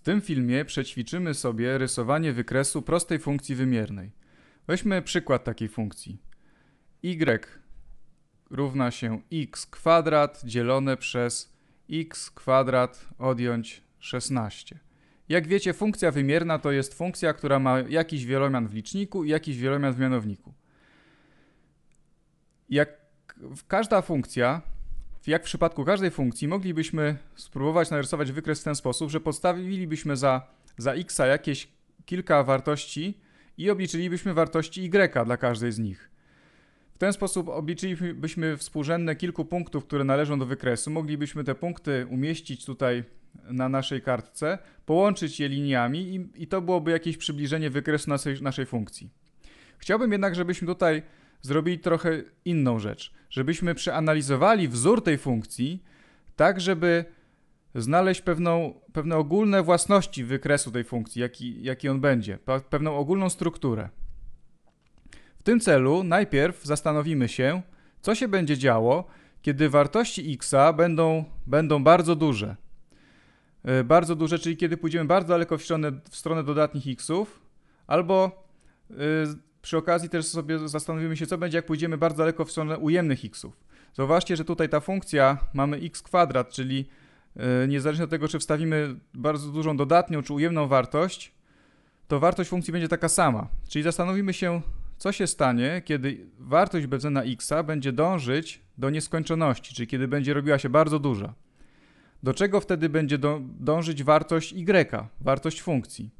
W tym filmie przećwiczymy sobie rysowanie wykresu prostej funkcji wymiernej. Weźmy przykład takiej funkcji. y równa się x kwadrat dzielone przez x kwadrat odjąć 16. Jak wiecie, funkcja wymierna to jest funkcja, która ma jakiś wielomian w liczniku i jakiś wielomian w mianowniku. Jak każda funkcja jak w przypadku każdej funkcji, moglibyśmy spróbować narysować wykres w ten sposób, że podstawilibyśmy za, za x jakieś kilka wartości i obliczylibyśmy wartości y dla każdej z nich. W ten sposób obliczylibyśmy współrzędne kilku punktów, które należą do wykresu. Moglibyśmy te punkty umieścić tutaj na naszej kartce, połączyć je liniami i, i to byłoby jakieś przybliżenie wykresu naszej, naszej funkcji. Chciałbym jednak, żebyśmy tutaj zrobili trochę inną rzecz, żebyśmy przeanalizowali wzór tej funkcji, tak żeby znaleźć pewną, pewne ogólne własności wykresu tej funkcji, jaki, jaki on będzie, pewną ogólną strukturę. W tym celu najpierw zastanowimy się, co się będzie działo, kiedy wartości x będą, będą bardzo duże. E, bardzo duże, czyli kiedy pójdziemy bardzo daleko w stronę, w stronę dodatnich xów, albo e, przy okazji też sobie zastanowimy się, co będzie, jak pójdziemy bardzo daleko w stronę ujemnych xów. Zauważcie, że tutaj ta funkcja mamy x kwadrat, czyli e, niezależnie od tego, czy wstawimy bardzo dużą dodatnią czy ujemną wartość, to wartość funkcji będzie taka sama. Czyli zastanowimy się, co się stanie, kiedy wartość bezwzględna x będzie dążyć do nieskończoności, czyli kiedy będzie robiła się bardzo duża. Do czego wtedy będzie dążyć wartość y, wartość funkcji?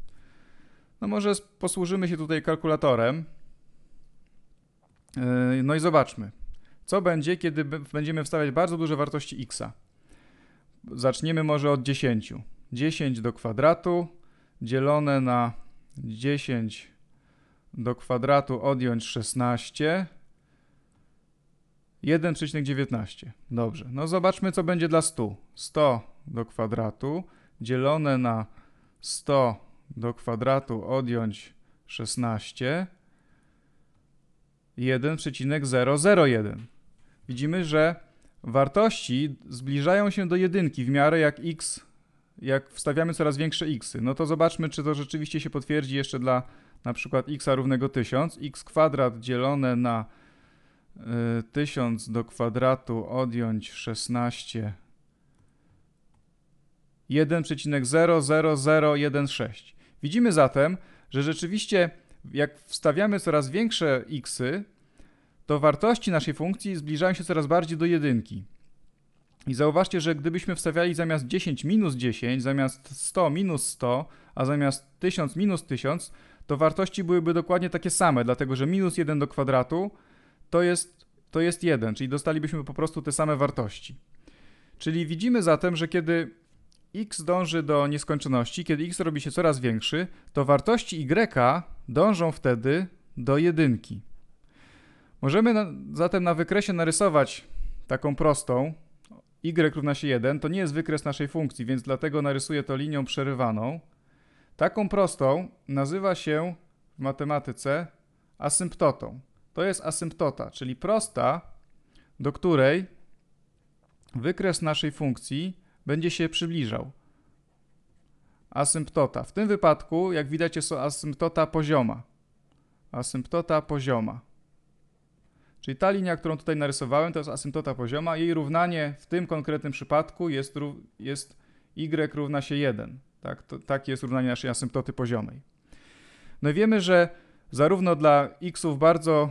No może posłużymy się tutaj kalkulatorem. E, no i zobaczmy, co będzie, kiedy będziemy wstawiać bardzo duże wartości x. Zaczniemy może od 10. 10 do kwadratu dzielone na 10 do kwadratu odjąć 16. 1,19. Dobrze. No zobaczmy, co będzie dla 100. 100 do kwadratu dzielone na 100 do kwadratu odjąć 16, 1,001. Widzimy, że wartości zbliżają się do jedynki w miarę jak x, jak wstawiamy coraz większe xy. No to zobaczmy, czy to rzeczywiście się potwierdzi jeszcze dla na przykład x równego 1000. x kwadrat dzielone na 1000 y, do kwadratu odjąć 16 1,00016. Widzimy zatem, że rzeczywiście jak wstawiamy coraz większe xy, to wartości naszej funkcji zbliżają się coraz bardziej do jedynki. I zauważcie, że gdybyśmy wstawiali zamiast 10 minus 10, zamiast 100 minus 100, a zamiast 1000 minus 1000, to wartości byłyby dokładnie takie same, dlatego że minus 1 do kwadratu to jest, to jest 1, czyli dostalibyśmy po prostu te same wartości. Czyli widzimy zatem, że kiedy x dąży do nieskończoności, kiedy x robi się coraz większy, to wartości y dążą wtedy do jedynki. Możemy na, zatem na wykresie narysować taką prostą, y równa się 1, to nie jest wykres naszej funkcji, więc dlatego narysuję to linią przerywaną. Taką prostą nazywa się w matematyce asymptotą. To jest asymptota, czyli prosta, do której wykres naszej funkcji będzie się przybliżał. Asymptota. W tym wypadku, jak widać, jest to asymptota pozioma. Asymptota pozioma. Czyli ta linia, którą tutaj narysowałem, to jest asymptota pozioma. Jej równanie w tym konkretnym przypadku jest, jest y równa się 1. Tak, to, takie jest równanie naszej asymptoty poziomej. No i wiemy, że zarówno dla xów bardzo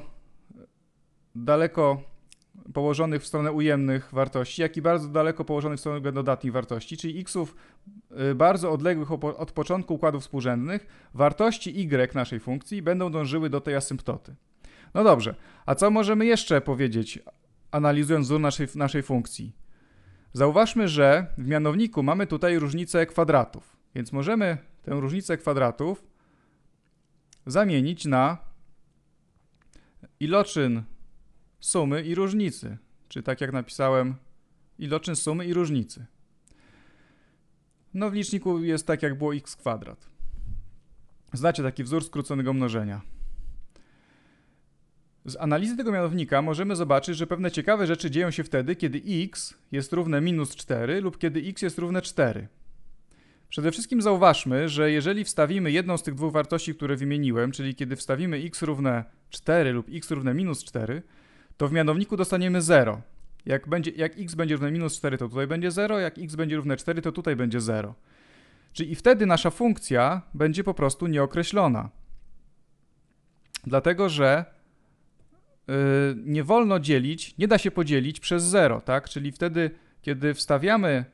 daleko położonych w stronę ujemnych wartości, jak i bardzo daleko położonych w stronę dodatnich wartości, czyli xów y, bardzo odległych od początku układów współrzędnych, wartości y naszej funkcji będą dążyły do tej asymptoty. No dobrze, a co możemy jeszcze powiedzieć, analizując wzór naszej, naszej funkcji? Zauważmy, że w mianowniku mamy tutaj różnicę kwadratów, więc możemy tę różnicę kwadratów zamienić na iloczyn sumy i różnicy, czy tak jak napisałem, iloczyn sumy i różnicy. No w liczniku jest tak jak było x kwadrat. Znacie taki wzór skróconego mnożenia. Z analizy tego mianownika możemy zobaczyć, że pewne ciekawe rzeczy dzieją się wtedy, kiedy x jest równe minus 4 lub kiedy x jest równe 4. Przede wszystkim zauważmy, że jeżeli wstawimy jedną z tych dwóch wartości, które wymieniłem, czyli kiedy wstawimy x równe 4 lub x równe minus 4, to w mianowniku dostaniemy 0. Jak, będzie, jak x będzie równe minus 4, to tutaj będzie 0, jak x będzie równe 4, to tutaj będzie 0. Czyli i wtedy nasza funkcja będzie po prostu nieokreślona. Dlatego, że y, nie wolno dzielić, nie da się podzielić przez 0, tak? Czyli wtedy, kiedy wstawiamy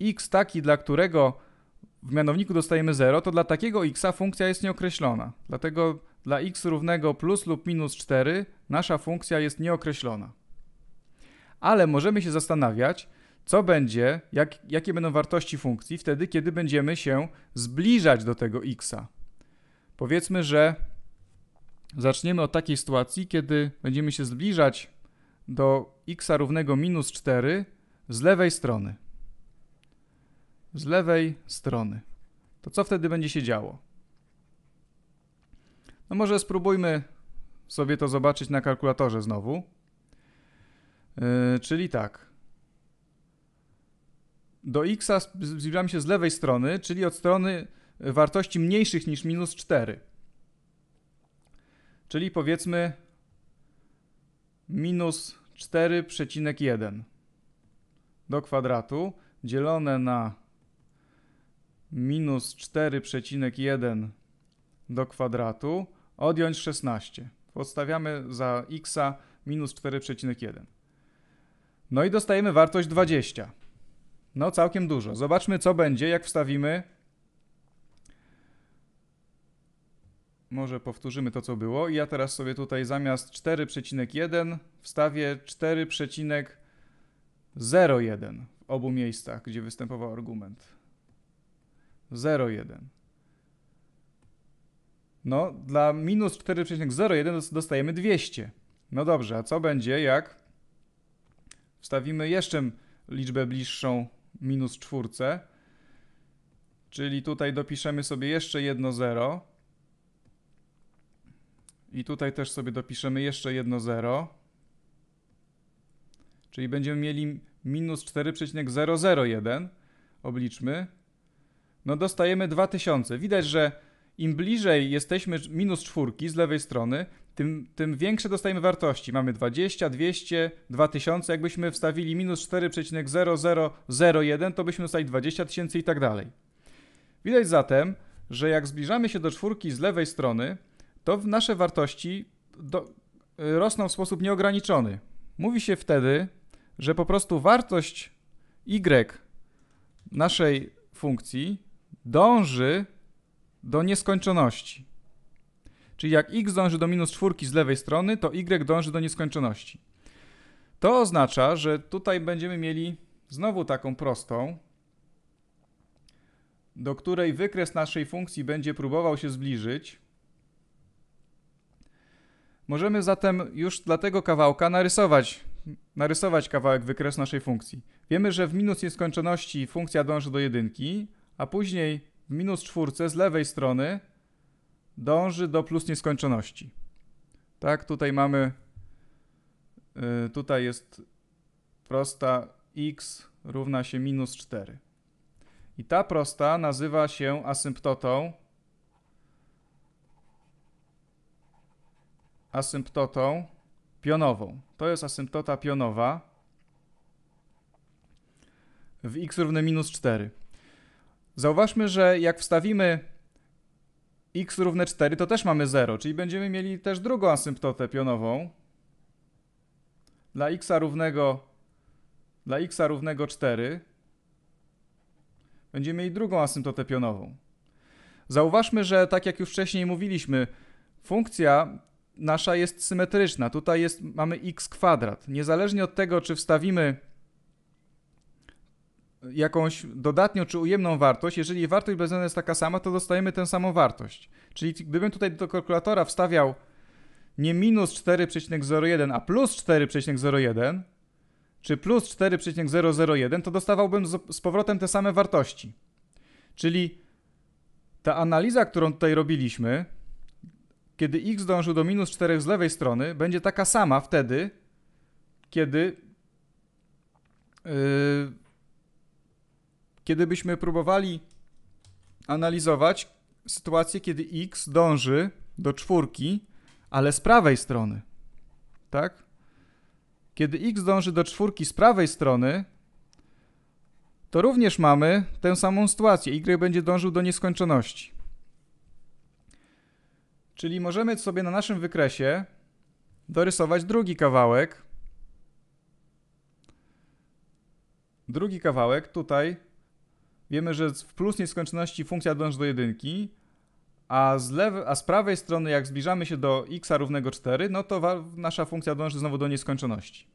x taki, dla którego w mianowniku dostajemy 0, to dla takiego xa funkcja jest nieokreślona. Dlatego dla x równego plus lub minus 4 nasza funkcja jest nieokreślona. Ale możemy się zastanawiać, co będzie, jak, jakie będą wartości funkcji wtedy, kiedy będziemy się zbliżać do tego x'a. Powiedzmy, że zaczniemy od takiej sytuacji, kiedy będziemy się zbliżać do x równego minus 4 z lewej strony. Z lewej strony. To co wtedy będzie się działo? No może spróbujmy sobie to zobaczyć na kalkulatorze znowu. Yy, czyli tak. Do x zbliżamy się z lewej strony, czyli od strony wartości mniejszych niż minus 4. Czyli powiedzmy minus 4,1 do kwadratu dzielone na minus 4,1 do kwadratu odjąć 16. Podstawiamy za x minus 4,1. No i dostajemy wartość 20. No całkiem dużo. Zobaczmy co będzie, jak wstawimy... Może powtórzymy to, co było. I ja teraz sobie tutaj zamiast 4,1 wstawię 4,01 w obu miejscach, gdzie występował argument. 0,1. No, dla minus 4,01 dostajemy 200. No dobrze, a co będzie jak wstawimy jeszcze liczbę bliższą minus czwórce, czyli tutaj dopiszemy sobie jeszcze jedno 0 i tutaj też sobie dopiszemy jeszcze jedno 0, czyli będziemy mieli minus 4,001, obliczmy, no dostajemy 2000. Widać, że im bliżej jesteśmy minus czwórki z lewej strony, tym, tym większe dostajemy wartości. Mamy 20, 200, 2000. Jakbyśmy wstawili minus 4,0001, to byśmy dostali 20 tysięcy i tak dalej. Widać zatem, że jak zbliżamy się do czwórki z lewej strony, to nasze wartości do, y, rosną w sposób nieograniczony. Mówi się wtedy, że po prostu wartość y naszej funkcji dąży do nieskończoności. Czyli jak x dąży do minus czwórki z lewej strony, to y dąży do nieskończoności. To oznacza, że tutaj będziemy mieli znowu taką prostą, do której wykres naszej funkcji będzie próbował się zbliżyć. Możemy zatem już dla tego kawałka narysować, narysować kawałek wykresu naszej funkcji. Wiemy, że w minus nieskończoności funkcja dąży do jedynki, a później minus czwórce z lewej strony dąży do plus nieskończoności. Tak, tutaj mamy, y, tutaj jest prosta x równa się minus 4. I ta prosta nazywa się asymptotą asymptotą pionową. To jest asymptota pionowa w x równe minus 4. Zauważmy, że jak wstawimy x równe 4, to też mamy 0, czyli będziemy mieli też drugą asymptotę pionową dla x równego dla x równego 4 będziemy mieli drugą asymptotę pionową. Zauważmy, że tak jak już wcześniej mówiliśmy, funkcja nasza jest symetryczna. Tutaj jest, mamy x kwadrat. Niezależnie od tego, czy wstawimy jakąś dodatnią czy ujemną wartość. Jeżeli wartość bezwzględna jest taka sama, to dostajemy tę samą wartość. Czyli gdybym tutaj do kalkulatora wstawiał nie minus 4,01, a plus 4,01, czy plus 4,001, to dostawałbym z, powrotem te same wartości. Czyli ta analiza, którą tutaj robiliśmy, kiedy x dążył do minus 4 z lewej strony, będzie taka sama wtedy, kiedy yy, kiedy byśmy próbowali analizować sytuację, kiedy x dąży do czwórki, ale z prawej strony, tak? Kiedy x dąży do czwórki z prawej strony, to również mamy tę samą sytuację. Y będzie dążył do nieskończoności. Czyli możemy sobie na naszym wykresie dorysować drugi kawałek. Drugi kawałek tutaj wiemy, że w plus nieskończoności funkcja dąży do jedynki, a z, lewej, a z prawej strony, jak zbliżamy się do x równego 4, no to nasza funkcja dąży znowu do nieskończoności.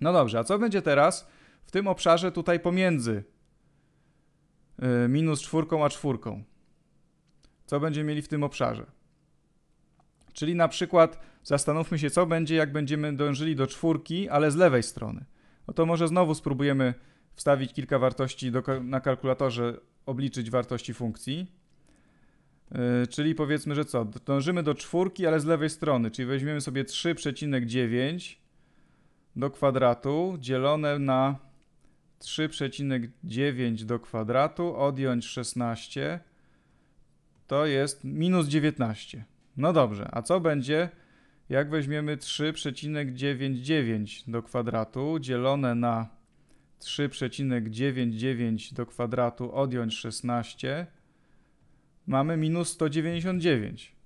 No dobrze, a co będzie teraz w tym obszarze tutaj pomiędzy yy, minus czwórką a czwórką? Co będziemy mieli w tym obszarze? Czyli na przykład zastanówmy się, co będzie, jak będziemy dążyli do czwórki, ale z lewej strony. No to może znowu spróbujemy wstawić kilka wartości do, na kalkulatorze, obliczyć wartości funkcji. Yy, czyli powiedzmy, że co? Dążymy do czwórki, ale z lewej strony, czyli weźmiemy sobie 3,9 do kwadratu dzielone na 3,9 do kwadratu, odjąć 16, to jest minus 19. No dobrze, a co będzie, jak weźmiemy 3,99 do kwadratu dzielone na 3,99 do kwadratu odjąć 16, mamy minus 199,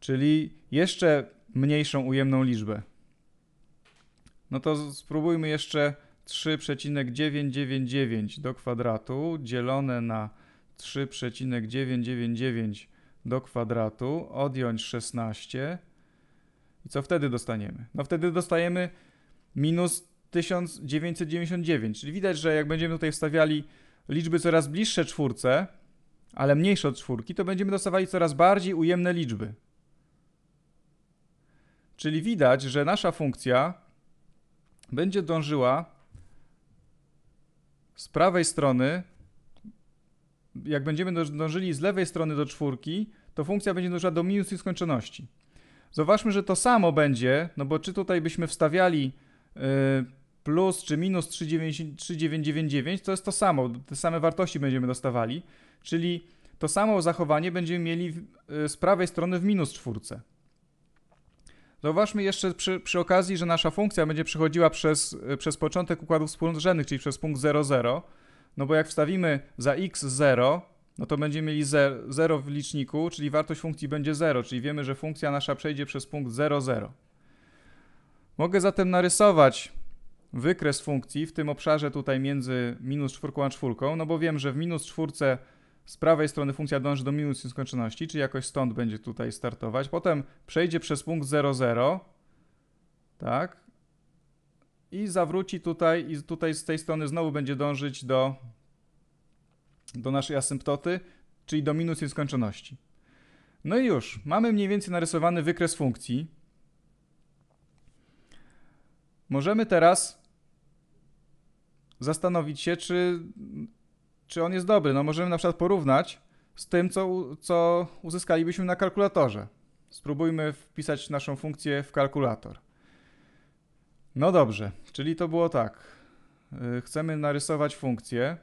czyli jeszcze mniejszą ujemną liczbę. No to spróbujmy jeszcze 3,999 do kwadratu dzielone na 3,999 do kwadratu odjąć 16. I co wtedy dostaniemy? No wtedy dostajemy minus 1999. Czyli widać, że jak będziemy tutaj wstawiali liczby coraz bliższe czwórce, ale mniejsze od czwórki, to będziemy dostawali coraz bardziej ujemne liczby. Czyli widać, że nasza funkcja będzie dążyła z prawej strony, jak będziemy dążyli z lewej strony do czwórki, to funkcja będzie dążyła do minus nieskończoności. Zobaczmy, że to samo będzie, no bo czy tutaj byśmy wstawiali y, plus czy minus 3,999 to jest to samo, te same wartości będziemy dostawali, czyli to samo zachowanie będziemy mieli y, z prawej strony w minus czwórce. Zauważmy jeszcze przy, przy, okazji, że nasza funkcja będzie przechodziła przez, y, przez początek układów współrzędnych, czyli przez punkt 0, 0, no bo jak wstawimy za x 0, no to będziemy mieli 0, w liczniku, czyli wartość funkcji będzie 0, czyli wiemy, że funkcja nasza przejdzie przez punkt 0, 0. Mogę zatem narysować wykres funkcji w tym obszarze tutaj między minus czwórką a czwórką, no bo wiem, że w minus czwórce z prawej strony funkcja dąży do minus nieskończoności, czyli jakoś stąd będzie tutaj startować. Potem przejdzie przez punkt 0, 0, tak, i zawróci tutaj i tutaj z tej strony znowu będzie dążyć do, do naszej asymptoty, czyli do minus nieskończoności. No i już, mamy mniej więcej narysowany wykres funkcji. Możemy teraz zastanowić się, czy, czy on jest dobry. No możemy na przykład porównać z tym, co, co uzyskalibyśmy na kalkulatorze. Spróbujmy wpisać naszą funkcję w kalkulator. No dobrze, czyli to było tak. Y, chcemy narysować funkcję.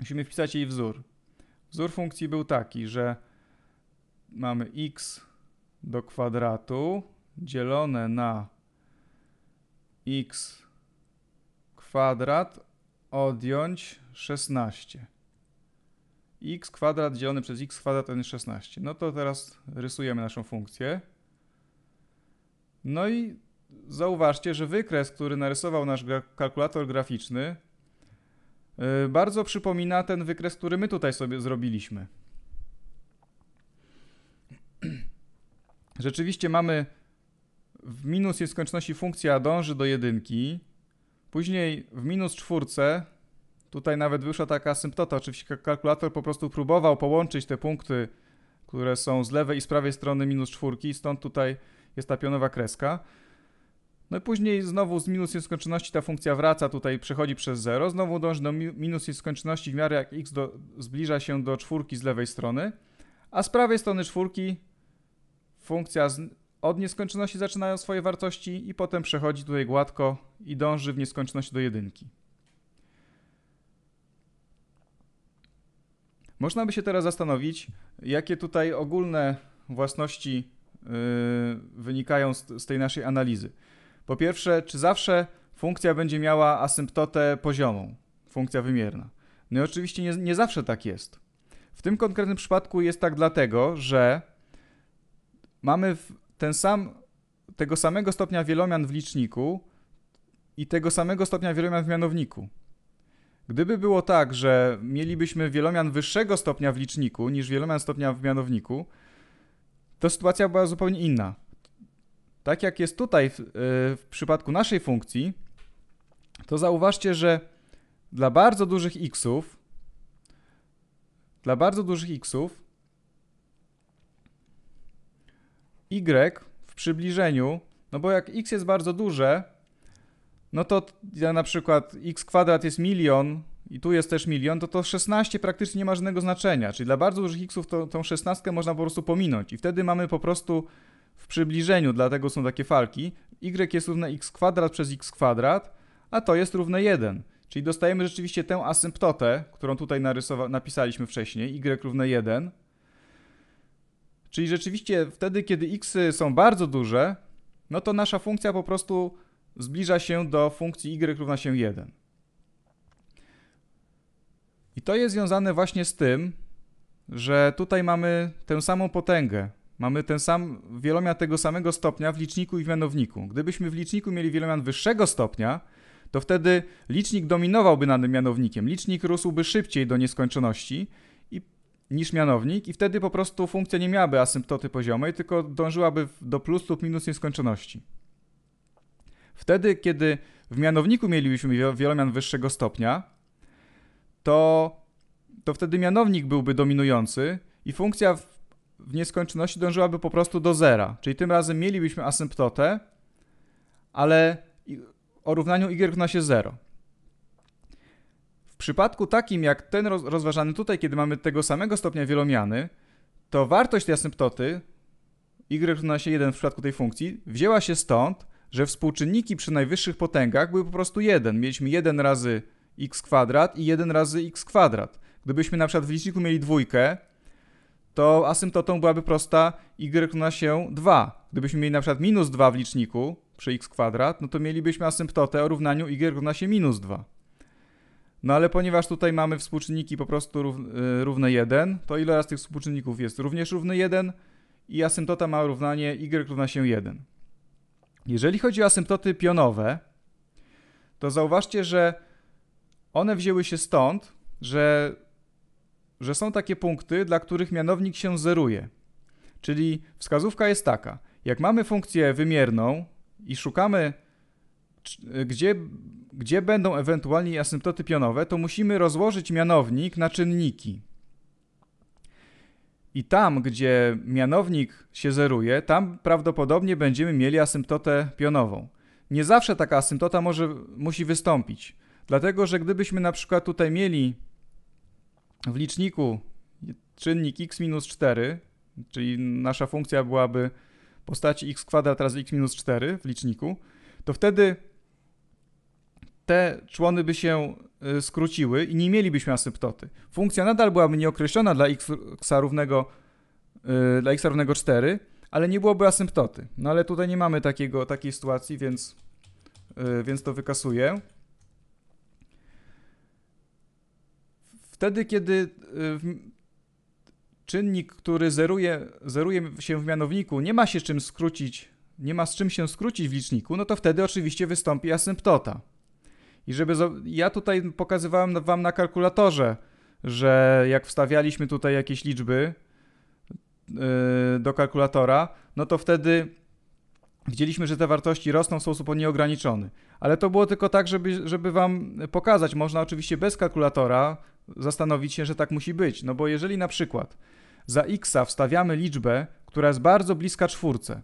Musimy wpisać jej wzór. Wzór funkcji był taki, że mamy x do kwadratu dzielone na x kwadrat odjąć 16. x kwadrat dzielony przez x kwadrat to jest 16. No to teraz rysujemy naszą funkcję. No i zauważcie, że wykres, który narysował nasz gra kalkulator graficzny, yy, bardzo przypomina ten wykres, który my tutaj sobie zrobiliśmy. Rzeczywiście mamy w minus jest skończności funkcja dąży do jedynki, Później w minus czwórce, tutaj nawet wyszła taka asymptota, oczywiście kalkulator po prostu próbował połączyć te punkty, które są z lewej i z prawej strony minus czwórki, stąd tutaj jest ta pionowa kreska. No i później znowu z minus nieskończoności ta funkcja wraca tutaj, przechodzi przez 0, znowu dąży do minus nieskończoności w miarę jak x do, zbliża się do czwórki z lewej strony, a z prawej strony czwórki funkcja od nieskończoności zaczynają swoje wartości i potem przechodzi tutaj gładko i dąży w nieskończoność do jedynki. Można by się teraz zastanowić, jakie tutaj ogólne własności yy, wynikają z, z tej naszej analizy. Po pierwsze, czy zawsze funkcja będzie miała asymptotę poziomą, funkcja wymierna? No i oczywiście nie, nie zawsze tak jest. W tym konkretnym przypadku jest tak dlatego, że mamy w ten sam, tego samego stopnia wielomian w liczniku i tego samego stopnia wielomian w mianowniku. Gdyby było tak, że mielibyśmy wielomian wyższego stopnia w liczniku niż wielomian stopnia w mianowniku, to sytuacja była zupełnie inna. Tak jak jest tutaj w, e, w przypadku naszej funkcji, to zauważcie, że dla bardzo dużych xów, dla bardzo dużych xów Y w przybliżeniu, no bo jak x jest bardzo duże, no to ja na przykład x kwadrat jest milion i tu jest też milion, to to 16 praktycznie nie ma żadnego znaczenia. Czyli dla bardzo dużych xów to, tą 16 można po prostu pominąć i wtedy mamy po prostu w przybliżeniu, dlatego są takie falki, y jest równe x kwadrat przez x kwadrat, a to jest równe 1. Czyli dostajemy rzeczywiście tę asymptotę, którą tutaj napisaliśmy wcześniej, y równe 1, Czyli rzeczywiście wtedy, kiedy x są bardzo duże, no to nasza funkcja po prostu zbliża się do funkcji y równa się 1. I to jest związane właśnie z tym, że tutaj mamy tę samą potęgę. Mamy ten sam wielomian tego samego stopnia w liczniku i w mianowniku. Gdybyśmy w liczniku mieli wielomian wyższego stopnia, to wtedy licznik dominowałby nad mianownikiem. Licznik rósłby szybciej do nieskończoności, niż mianownik i wtedy po prostu funkcja nie miałaby asymptoty poziomej, tylko dążyłaby do plus lub minus nieskończoności. Wtedy, kiedy w mianowniku mielibyśmy wielomian wyższego stopnia, to, to wtedy mianownik byłby dominujący i funkcja w, w nieskończoności dążyłaby po prostu do zera. Czyli tym razem mielibyśmy asymptotę, ale o równaniu y równa się 0 przypadku takim jak ten rozważany tutaj, kiedy mamy tego samego stopnia wielomiany, to wartość tej asymptoty y równa się 1 w przypadku tej funkcji wzięła się stąd, że współczynniki przy najwyższych potęgach były po prostu 1. Mieliśmy 1 razy x kwadrat i 1 razy x kwadrat. Gdybyśmy na przykład w liczniku mieli dwójkę, to asymptotą byłaby prosta y równa się 2. Gdybyśmy mieli na przykład minus 2 w liczniku przy x kwadrat, no to mielibyśmy asymptotę o równaniu y równa się minus 2. No ale ponieważ tutaj mamy współczynniki po prostu y, równe 1, to ilość tych współczynników jest również równy 1 i asymptota ma równanie y równa się 1. Jeżeli chodzi o asymptoty pionowe, to zauważcie, że one wzięły się stąd, że, że są takie punkty, dla których mianownik się zeruje. Czyli wskazówka jest taka. Jak mamy funkcję wymierną i szukamy gdzie, gdzie będą ewentualnie asymptoty pionowe, to musimy rozłożyć mianownik na czynniki. I tam, gdzie mianownik się zeruje, tam prawdopodobnie będziemy mieli asymptotę pionową. Nie zawsze taka asymptota może, musi wystąpić, dlatego że gdybyśmy na przykład tutaj mieli w liczniku czynnik x minus 4, czyli nasza funkcja byłaby w postaci x kwadrat razy x minus 4 w liczniku, to wtedy te człony by się y, skróciły i nie mielibyśmy asymptoty. Funkcja nadal byłaby nieokreślona dla x, równego, y, dla x równego 4, ale nie byłoby asymptoty. No ale tutaj nie mamy takiego, takiej sytuacji, więc, y, więc to wykasuję. Wtedy, kiedy czynnik, który zeruje, zeruje się w mianowniku, nie ma się czym skrócić, nie ma z czym się skrócić w liczniku, no to wtedy oczywiście wystąpi asymptota. I żeby. Ja tutaj pokazywałem wam na kalkulatorze, że jak wstawialiśmy tutaj jakieś liczby yy, do kalkulatora, no to wtedy widzieliśmy, że te wartości rosną w sposób nieograniczony. Ale to było tylko tak, żeby, żeby wam pokazać. Można oczywiście bez kalkulatora zastanowić się, że tak musi być. No bo jeżeli na przykład za x wstawiamy liczbę, która jest bardzo bliska czwórce,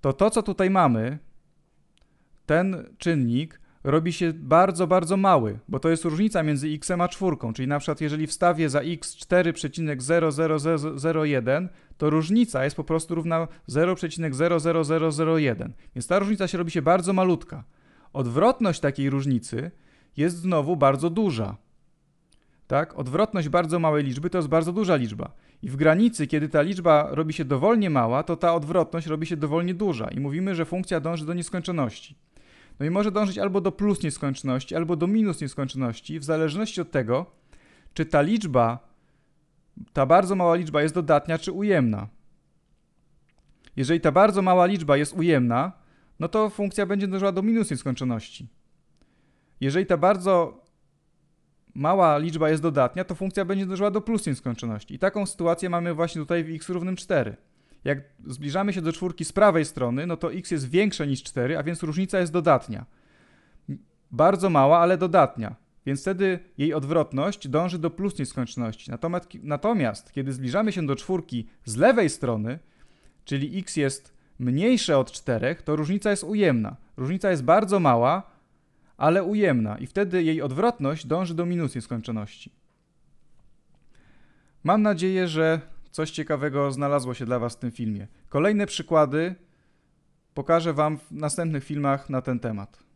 to to, co tutaj mamy, ten czynnik robi się bardzo, bardzo mały, bo to jest różnica między x a czwórką, czyli na przykład jeżeli wstawię za x 4,00001, to różnica jest po prostu równa 0,00001, więc ta różnica się robi się bardzo malutka. Odwrotność takiej różnicy jest znowu bardzo duża. Tak? Odwrotność bardzo małej liczby to jest bardzo duża liczba. I w granicy, kiedy ta liczba robi się dowolnie mała, to ta odwrotność robi się dowolnie duża i mówimy, że funkcja dąży do nieskończoności. No i może dążyć albo do plus nieskończoności, albo do minus nieskończoności, w zależności od tego, czy ta liczba, ta bardzo mała liczba jest dodatnia czy ujemna. Jeżeli ta bardzo mała liczba jest ujemna, no to funkcja będzie dążyła do minus nieskończoności. Jeżeli ta bardzo mała liczba jest dodatnia, to funkcja będzie dążyła do plus nieskończoności. I taką sytuację mamy właśnie tutaj w x równym 4 jak zbliżamy się do czwórki z prawej strony, no to x jest większe niż 4, a więc różnica jest dodatnia. Bardzo mała, ale dodatnia. Więc wtedy jej odwrotność dąży do plus nieskończoności. Natomiast, natomiast kiedy zbliżamy się do czwórki z lewej strony, czyli x jest mniejsze od 4, to różnica jest ujemna. Różnica jest bardzo mała, ale ujemna i wtedy jej odwrotność dąży do minus nieskończoności. Mam nadzieję, że coś ciekawego znalazło się dla Was w tym filmie. Kolejne przykłady pokażę Wam w następnych filmach na ten temat.